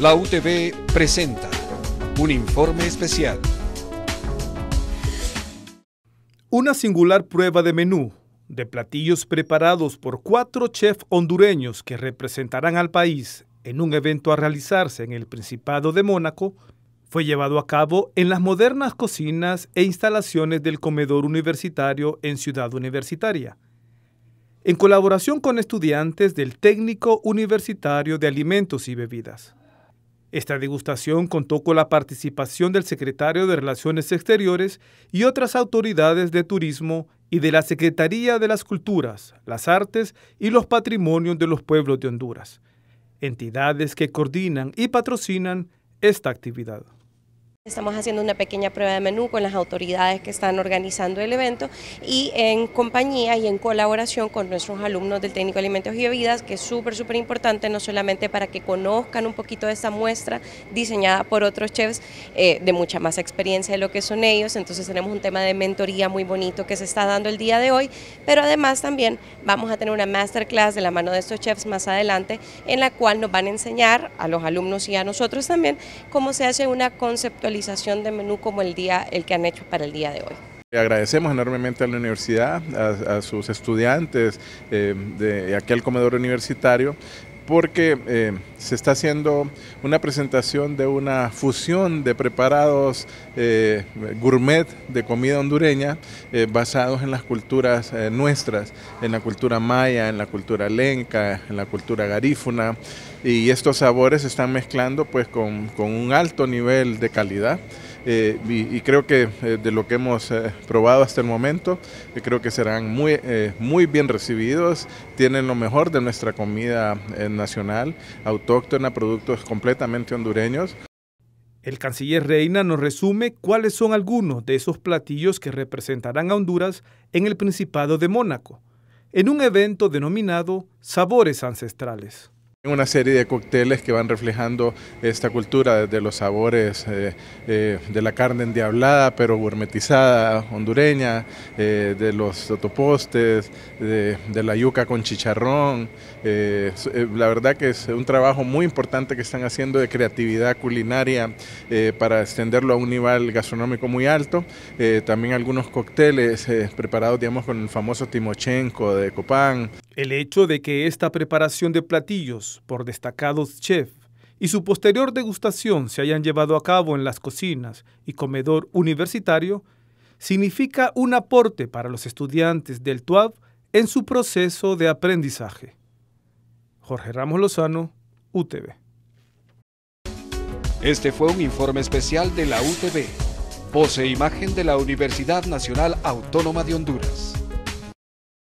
La UTV presenta un informe especial. Una singular prueba de menú de platillos preparados por cuatro chefs hondureños que representarán al país en un evento a realizarse en el Principado de Mónaco, fue llevado a cabo en las modernas cocinas e instalaciones del comedor universitario en Ciudad Universitaria, en colaboración con estudiantes del Técnico Universitario de Alimentos y Bebidas. Esta degustación contó con la participación del secretario de Relaciones Exteriores y otras autoridades de turismo y de la Secretaría de las Culturas, las Artes y los Patrimonios de los Pueblos de Honduras, entidades que coordinan y patrocinan esta actividad. Estamos haciendo una pequeña prueba de menú con las autoridades que están organizando el evento y en compañía y en colaboración con nuestros alumnos del Técnico Alimentos y Bebidas, que es súper, súper importante, no solamente para que conozcan un poquito de esta muestra diseñada por otros chefs eh, de mucha más experiencia de lo que son ellos, entonces tenemos un tema de mentoría muy bonito que se está dando el día de hoy, pero además también vamos a tener una masterclass de la mano de estos chefs más adelante, en la cual nos van a enseñar a los alumnos y a nosotros también cómo se hace una conceptualización de menú como el, día, el que han hecho para el día de hoy. Agradecemos enormemente a la universidad, a, sus estudiantes eh, de aquel comedor universitario porque eh, se está haciendo una presentación de una fusión de preparados eh, gourmet de comida hondureña eh, basados en las culturas nuestras, en la cultura maya, en la cultura lenca, en la cultura garífuna, y estos sabores se están mezclando pues con un alto nivel de calidad. Eh, y, creo que eh, de lo que hemos eh, probado hasta el momento, creo que serán muy, muy bien recibidos, tienen lo mejor de nuestra comida nacional, autóctona, productos completamente hondureños. El canciller Reina nos resume cuáles son algunos de esos platillos que representarán a Honduras en el Principado de Mónaco, en un evento denominado Sabores Ancestrales. Una serie de cócteles que van reflejando esta cultura, desde los sabores eh, eh, de la carne endiablada, pero gourmetizada, hondureña, eh, de los totopostes, de, la yuca con chicharrón. la verdad que es un trabajo muy importante que están haciendo de creatividad culinaria para extenderlo a un nivel gastronómico muy alto. también algunos cócteles preparados, digamos, con el famoso Timochenko de Copán. El hecho de que esta preparación de platillos por destacados chefs y su posterior degustación se hayan llevado a cabo en las cocinas y comedor universitario significa un aporte para los estudiantes del TUAB en su proceso de aprendizaje. Jorge Ramos Lozano, UTV. Este fue un informe especial de la UTV, Pose imagen de la Universidad Nacional Autónoma de Honduras.